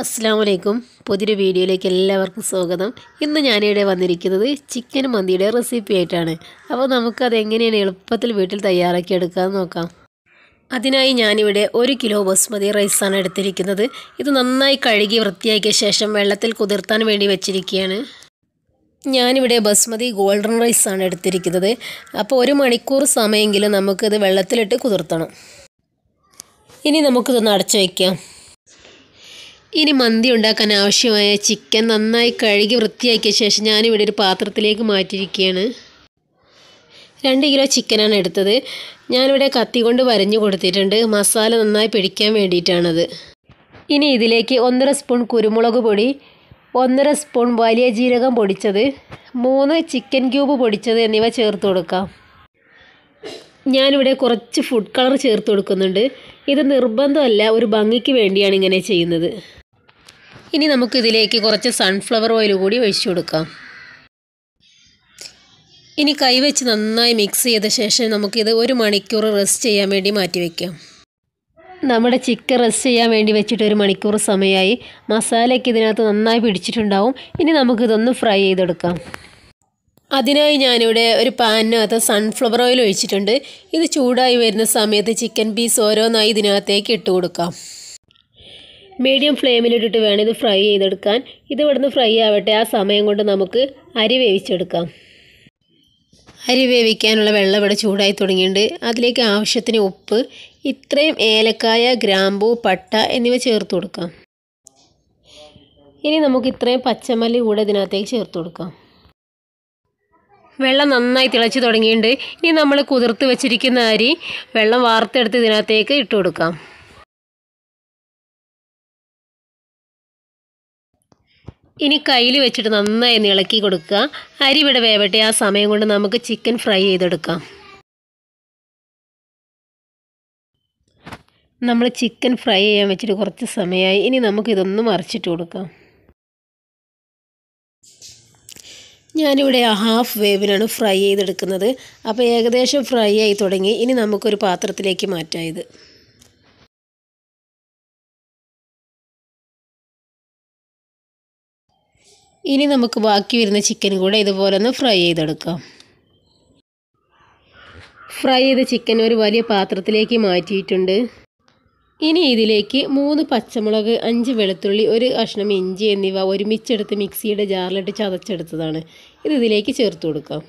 അസ്സാം വലൈക്കും പുതിയൊരു വീഡിയോയിലേക്ക് എല്ലാവർക്കും സ്വാഗതം ഇന്ന് ഞാനിവിടെ വന്നിരിക്കുന്നത് ചിക്കൻ മന്തിയുടെ റെസിപ്പി ആയിട്ടാണ് അപ്പോൾ നമുക്കത് എങ്ങനെയാണ് എളുപ്പത്തിൽ വീട്ടിൽ തയ്യാറാക്കി എടുക്കാമെന്ന് നോക്കാം അതിനായി ഞാനിവിടെ ഒരു കിലോ ബസ്മതി റൈസാണ് എടുത്തിരിക്കുന്നത് ഇത് നന്നായി കഴുകി വൃത്തിയാക്കിയ ശേഷം വെള്ളത്തിൽ കുതിർത്താൻ വേണ്ടി വെച്ചിരിക്കുകയാണ് ഞാനിവിടെ ബസ്മതി ഗോൾഡൻ റൈസാണ് എടുത്തിരിക്കുന്നത് അപ്പോൾ ഒരു മണിക്കൂർ സമയമെങ്കിലും നമുക്കിത് വെള്ളത്തിലിട്ട് കുതിർത്തണം ഇനി നമുക്കിതൊന്ന് അടച്ചു വയ്ക്കാം ഇനി മന്തി ഉണ്ടാക്കാൻ ആവശ്യമായ ചിക്കൻ നന്നായി കഴുകി വൃത്തിയാക്കിയ ശേഷം ഞാനിവിടെ ഒരു പാത്രത്തിലേക്ക് മാറ്റിയിരിക്കുകയാണ് രണ്ട് കിലോ ചിക്കനാണ് എടുത്തത് ഞാനിവിടെ കത്തി കൊണ്ട് വരഞ്ഞു കൊടുത്തിട്ടുണ്ട് മസാല നന്നായി പിടിക്കാൻ വേണ്ടിയിട്ടാണത് ഇനി ഇതിലേക്ക് ഒന്നര സ്പൂൺ കുരുമുളക് പൊടി ഒന്നര സ്പൂൺ വലിയ ജീരകം പൊടിച്ചത് മൂന്ന് ചിക്കൻ ക്യൂബ് പൊടിച്ചത് എന്നിവ ചേർത്ത് കൊടുക്കാം ഞാനിവിടെ കുറച്ച് ഫുഡ് കളർ ചേർത്ത് കൊടുക്കുന്നുണ്ട് ഇത് നിർബന്ധമല്ല ഒരു ഭംഗിക്ക് വേണ്ടിയാണ് ഇങ്ങനെ ചെയ്യുന്നത് ഇനി നമുക്കിതിലേക്ക് കുറച്ച് സൺഫ്ലവർ ഓയിൽ കൂടി ഒഴിച്ചു കൊടുക്കാം ഇനി കൈവച്ച് നന്നായി മിക്സ് ചെയ്ത ശേഷം നമുക്കിത് ഒരു മണിക്കൂർ റെസ്റ്റ് ചെയ്യാൻ വേണ്ടി മാറ്റി വയ്ക്കാം നമ്മുടെ ചിക്കൻ റെസ്റ്റ് ചെയ്യാൻ വേണ്ടി വെച്ചിട്ട് ഒരു മണിക്കൂർ സമയമായി മസാലയ്ക്ക് ഇതിനകത്ത് നന്നായി പിടിച്ചിട്ടുണ്ടാവും ഇനി നമുക്കിതൊന്ന് ഫ്രൈ ചെയ്തെടുക്കാം അതിനായി ഞാനിവിടെ ഒരു പാനിനകത്ത് സൺഫ്ലവർ ഓയിൽ ഒഴിച്ചിട്ടുണ്ട് ഇത് ചൂടായി വരുന്ന സമയത്ത് ചിക്കൻ പീസ് ഓരോന്നായി ഇതിനകത്തേക്ക് ഇട്ട് കൊടുക്കാം മീഡിയം ഫ്ലെയിമിലിട്ടിട്ട് വേണം ഇത് ഫ്രൈ ചെയ്തെടുക്കാൻ ഇത് ഇവിടുന്ന് ഫ്രൈ ആവട്ടെ ആ സമയം കൊണ്ട് നമുക്ക് അരി വേവിച്ചെടുക്കാം അരി വേവിക്കാനുള്ള വെള്ളം ഇവിടെ ചൂടായി തുടങ്ങിയിട്ടുണ്ട് അതിലേക്ക് ആവശ്യത്തിന് ഉപ്പ് ഇത്രയും ഏലക്കായ ഗ്രാമ്പൂ പട്ട എന്നിവ ചേർത്ത് കൊടുക്കാം ഇനി നമുക്ക് ഇത്രയും പച്ചമല്ലി കൂടെ ഇതിനകത്തേക്ക് ചേർത്ത് കൊടുക്കാം വെള്ളം നന്നായി തിളച്ച് തുടങ്ങിയിട്ടുണ്ട് ഇനി നമ്മൾ കുതിർത്ത് വെച്ചിരിക്കുന്ന അരി വെള്ളം വാർത്തെടുത്ത് ഇതിനകത്തേക്ക് ഇട്ട് കൊടുക്കാം ഇനി കയ്യിൽ വെച്ചിട്ട് നന്നായി ഇളക്കി കൊടുക്കുക അരി ഇവിടെ വേവട്ടെ ആ സമയം കൊണ്ട് നമുക്ക് ചിക്കൻ ഫ്രൈ ചെയ്തെടുക്കാം നമ്മൾ ചിക്കൻ ഫ്രൈ ചെയ്യാൻ വെച്ചിട്ട് കുറച്ച് സമയമായി ഇനി നമുക്കിതൊന്ന് മറിച്ചിട്ട് കൊടുക്കാം ഞാനിവിടെ ഹാഫ് വേവിലാണ് ഫ്രൈ ചെയ്തെടുക്കുന്നത് അപ്പോൾ ഏകദേശം ഫ്രൈ ആയി തുടങ്ങി ഇനി നമുക്കൊരു പാത്രത്തിലേക്ക് മാറ്റാം ഇത് ഇനി നമുക്ക് ബാക്കി വരുന്ന ചിക്കൻ കൂടെ ഇതുപോലെ ഒന്ന് ഫ്രൈ ചെയ്തെടുക്കാം ഫ്രൈ ചെയ്ത ചിക്കൻ ഒരു വലിയ പാത്രത്തിലേക്ക് മാറ്റിയിട്ടുണ്ട് ഇനി ഇതിലേക്ക് മൂന്ന് പച്ചമുളക് അഞ്ച് വെളുത്തുള്ളി ഒരു കഷ്ണം ഇഞ്ചി എന്നിവ ഒരുമിച്ചെടുത്ത് മിക്സിയുടെ ജാറിലിട്ട് ചതച്ചെടുത്തതാണ് ഇത് ഇതിലേക്ക് ചേർത്ത് കൊടുക്കാം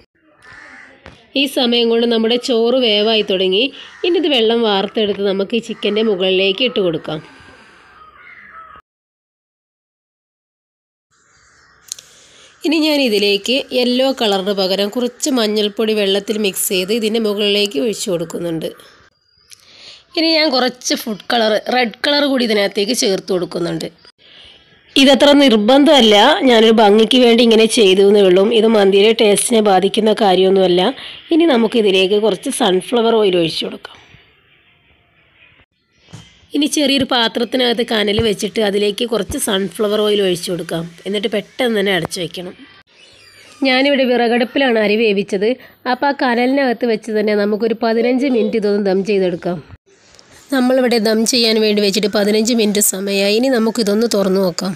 ഈ സമയം കൊണ്ട് നമ്മുടെ ചോറ് വേവായി തുടങ്ങി ഇനി ഇത് വെള്ളം വാർത്തെടുത്ത് നമുക്ക് ഈ ചിക്കൻ്റെ മുകളിലേക്ക് ഇട്ട് കൊടുക്കാം ഇനി ഞാൻ ഇതിലേക്ക് യെല്ലോ കളറിന് പകരം കുറച്ച് മഞ്ഞൾപ്പൊടി വെള്ളത്തിൽ മിക്സ് ചെയ്ത് ഇതിൻ്റെ മുകളിലേക്ക് ഒഴിച്ചു കൊടുക്കുന്നുണ്ട് ഇനി ഞാൻ കുറച്ച് ഫുഡ് കളർ റെഡ് കളർ കൂടി ഇതിനകത്തേക്ക് ചേർത്ത് കൊടുക്കുന്നുണ്ട് ഇതത്ര നിർബന്ധമല്ല ഞാനൊരു ഭംഗിക്ക് വേണ്ടി ഇങ്ങനെ ചെയ്തു എന്നേ ഉള്ളൂ ഇത് മന്തിയുടെ ടേസ്റ്റിനെ ബാധിക്കുന്ന കാര്യമൊന്നുമല്ല ഇനി നമുക്കിതിലേക്ക് കുറച്ച് സൺഫ്ലവർ ഓയിൽ ഒഴിച്ചു കൊടുക്കാം ഇനി ചെറിയൊരു പാത്രത്തിനകത്ത് കനൽ വെച്ചിട്ട് അതിലേക്ക് കുറച്ച് സൺഫ്ലവർ ഓയിൽ ഒഴിച്ചു കൊടുക്കാം എന്നിട്ട് പെട്ടെന്ന് തന്നെ അടച്ചു വയ്ക്കണം ഞാനിവിടെ വിറകടുപ്പിലാണ് അരി വേവിച്ചത് അപ്പോൾ ആ കനലിനകത്ത് വെച്ച് തന്നെ നമുക്കൊരു പതിനഞ്ച് മിനിറ്റ് ഇതൊന്ന് ദം ചെയ്തെടുക്കാം നമ്മളിവിടെ ദം ചെയ്യാൻ വേണ്ടി വെച്ചിട്ട് പതിനഞ്ച് മിനിറ്റ് സമയമായി ഇനി നമുക്കിതൊന്ന് തുറന്നു നോക്കാം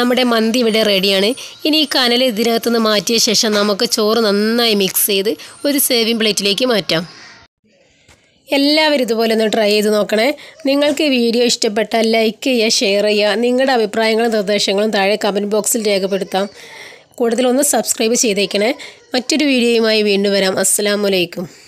നമ്മുടെ മന്തി ഇവിടെ റെഡിയാണ് ഇനി ഈ കനൽ ഇതിനകത്തുനിന്ന് മാറ്റിയ ശേഷം നമുക്ക് ചോറ് നന്നായി മിക്സ് ചെയ്ത് ഒരു സേവിങ് പ്ലേറ്റിലേക്ക് മാറ്റാം എല്ലാവരും ഇതുപോലെ ഒന്ന് ട്രൈ ചെയ്ത് നോക്കണേ നിങ്ങൾക്ക് ഈ വീഡിയോ ഇഷ്ടപ്പെട്ടാൽ ലൈക്ക് ചെയ്യുക ഷെയർ ചെയ്യുക നിങ്ങളുടെ അഭിപ്രായങ്ങളും നിർദ്ദേശങ്ങളും താഴെ കമൻറ്റ് ബോക്സിൽ രേഖപ്പെടുത്താം കൂടുതലൊന്ന് സബ്സ്ക്രൈബ് ചെയ്തേക്കണേ മറ്റൊരു വീഡിയോയുമായി വീണ്ടും വരാം വലൈക്കും